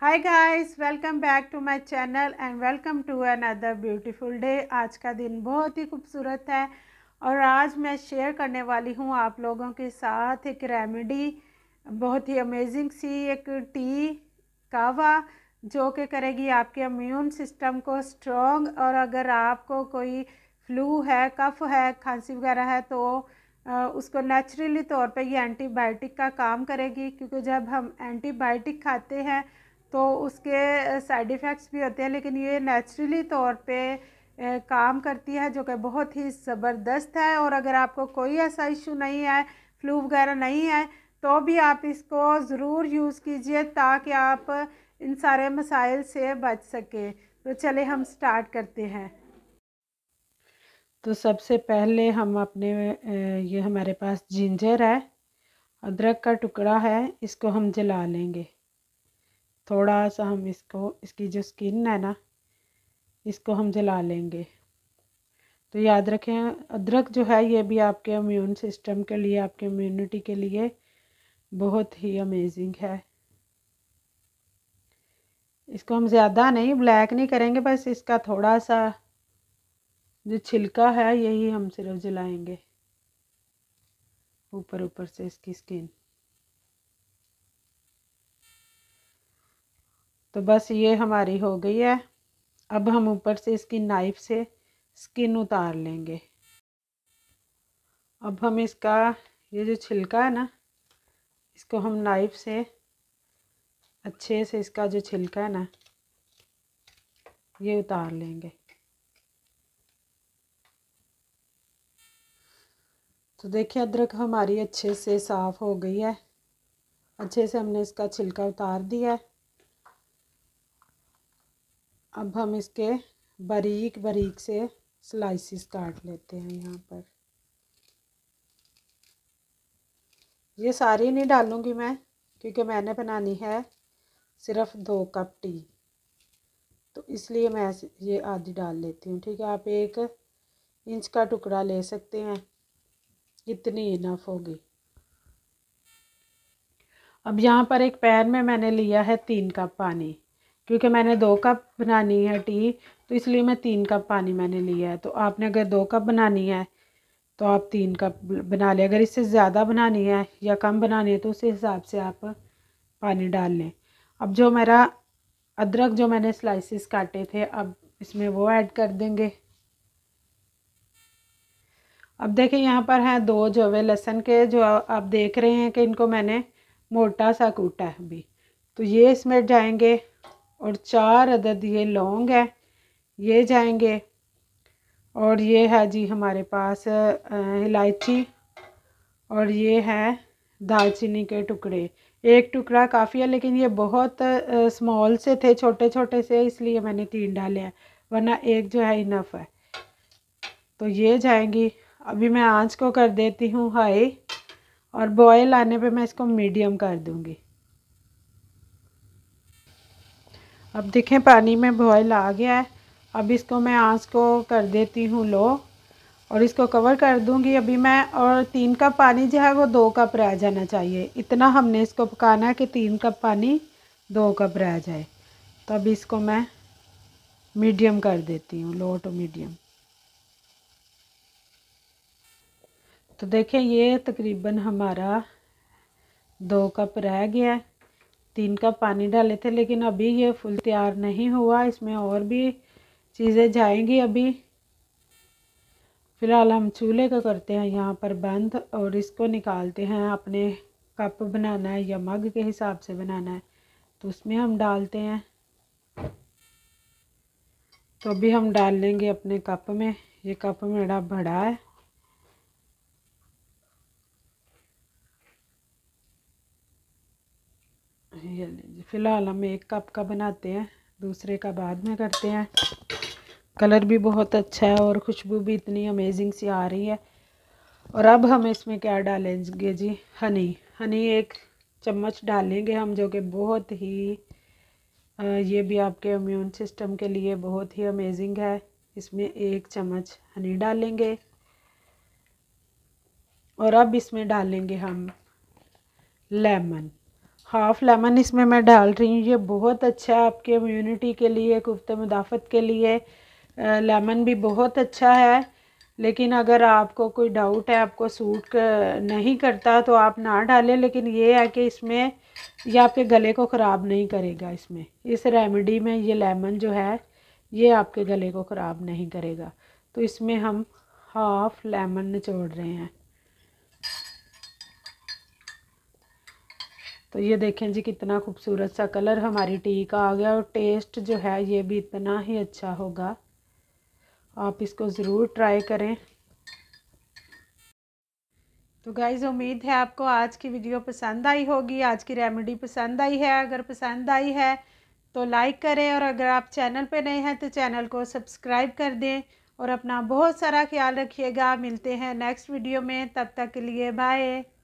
hi guys welcome back to my channel and welcome to another beautiful day आज का दिन बहुत ही खूबसूरत है और आज मैं शेयर करने वाली हूँ आप लोगों के साथ एक रेमेडी बहुत ही अमेजिंग सी एक टी कावा जो कि करेगी आपके इम्यून सिस्टम को स्ट्रॉन्ग और अगर आपको कोई फ्लू है कफ है खांसी वगैरह है तो उसको नेचुरली तौर पे ये एंटीबायोटिक का काम करेगी क्योंकि जब हम एंटीबायोटिक खाते हैं तो उसके साइड इफ़ेक्ट्स भी होते हैं लेकिन ये नेचुरली तौर पे काम करती है जो कि बहुत ही ज़बरदस्त है और अगर आपको कोई ऐसा इशू नहीं है फ्लू वगैरह नहीं है तो भी आप इसको ज़रूर यूज़ कीजिए ताकि आप इन सारे मसाइल से बच सकें तो चले हम स्टार्ट करते हैं तो सबसे पहले हम अपने ये हमारे पास जिंजर है अदरक का टुकड़ा है इसको हम जला लेंगे थोड़ा सा हम इसको इसकी जो स्किन है ना इसको हम जला लेंगे तो याद रखें अदरक जो है ये भी आपके इम्यून सिस्टम के लिए आपके इम्यूनिटी के लिए बहुत ही अमेजिंग है इसको हम ज़्यादा नहीं ब्लैक नहीं करेंगे बस इसका थोड़ा सा जो छिलका है यही हम सिर्फ जलाएंगे ऊपर ऊपर से इसकी स्किन तो बस ये हमारी हो गई है अब हम ऊपर से इसकी नाइफ से स्किन उतार लेंगे अब हम इसका ये जो छिलका है ना इसको हम नाइफ से अच्छे से इसका जो छिलका है ना ये उतार लेंगे तो देखिए अदरक हमारी अच्छे से साफ़ हो गई है अच्छे से हमने इसका छिलका उतार दिया है अब हम इसके बारीक बारीक से स्लाइसिस काट लेते हैं यहाँ पर ये सारी नहीं डालूँगी मैं क्योंकि मैंने बनानी है सिर्फ दो कप टी तो इसलिए मैं ये आधी डाल लेती हूँ ठीक है आप एक इंच का टुकड़ा ले सकते हैं इतनी इनफ होगी अब यहाँ पर एक पैन में मैंने लिया है तीन कप पानी क्योंकि मैंने दो कप बनानी है टी तो इसलिए मैं तीन कप पानी मैंने लिया है तो आपने अगर दो कप बनानी है तो आप तीन कप बना लें अगर इससे ज़्यादा बनानी है या कम बनानी है तो उस हिसाब से आप पानी डाल लें अब जो मेरा अदरक जो मैंने स्लाइसिस काटे थे अब इसमें वो ऐड कर देंगे अब देखें यहाँ पर हैं दो जो है लहसन के जो आप देख रहे हैं कि इनको मैंने मोटा सा कूटा है अभी तो ये इसमें जाएंगे और चार अदद ये लौंग है ये जाएंगे और ये है जी हमारे पास इलायची और ये है दालचीनी के टुकड़े एक टुकड़ा काफ़ी है लेकिन ये बहुत स्मॉल से थे छोटे छोटे से इसलिए मैंने तीन डाले हैं वरना एक जो है इनफ है तो ये जाएंगी अभी मैं आंच को कर देती हूँ हाई और बॉयल आने पे मैं इसको मीडियम कर दूँगी अब देखें पानी में बॉयल आ गया है अब इसको मैं आंच को कर देती हूँ लो और इसको कवर कर दूँगी अभी मैं और तीन कप पानी जो है वो दो कप रह जाना चाहिए इतना हमने इसको पकाना है कि तीन कप पानी दो कप रह जाए तो अब इसको मैं मीडियम कर देती हूँ लो टू मीडियम तो देखें ये तकरीबन हमारा दो कप रह गया है तीन कप पानी डाले थे लेकिन अभी ये फुल तैयार नहीं हुआ इसमें और भी चीज़ें जाएंगी अभी फ़िलहाल हम चूल्हे का करते हैं यहाँ पर बंद और इसको निकालते हैं अपने कप बनाना है या मग के हिसाब से बनाना है तो उसमें हम डालते हैं तो अभी हम डाल लेंगे अपने कप में ये कप मेरा बड़ा है फ़िलहाल हम एक कप का बनाते हैं दूसरे का बाद में करते हैं कलर भी बहुत अच्छा है और खुशबू भी इतनी अमेजिंग सी आ रही है और अब हम इसमें क्या डालेंगे जी हनी हनी एक चम्मच डालेंगे हम जो कि बहुत ही ये भी आपके इम्यून सिस्टम के लिए बहुत ही अमेजिंग है इसमें एक चम्मच हनी डालेंगे और अब इसमें डालेंगे हम लेमन हाफ लेमन इसमें मैं डाल रही हूँ ये बहुत अच्छा है आपके इम्यूनिटी के लिए कुफ्त मुदाफ़त के लिए लेमन भी बहुत अच्छा है लेकिन अगर आपको कोई डाउट है आपको सूट कर, नहीं करता तो आप ना डालें लेकिन ये है कि इसमें ये आपके गले को ख़राब नहीं करेगा इसमें इस रेमेडी में ये लेमन जो है ये आपके गले को ख़राब नहीं करेगा तो इसमें हम हाफ़ लेमन निचोड़ रहे हैं तो ये देखें जी कितना खूबसूरत सा कलर हमारी टी का आ गया और टेस्ट जो है ये भी इतना ही अच्छा होगा आप इसको ज़रूर ट्राई करें तो गाइज़ उम्मीद है आपको आज की वीडियो पसंद आई होगी आज की रेमेडी पसंद आई है अगर पसंद आई है तो लाइक करें और अगर आप चैनल पर नए हैं तो चैनल को सब्सक्राइब कर दें और अपना बहुत सारा ख्याल रखिएगा मिलते हैं नेक्स्ट वीडियो में तब तक के लिए बाय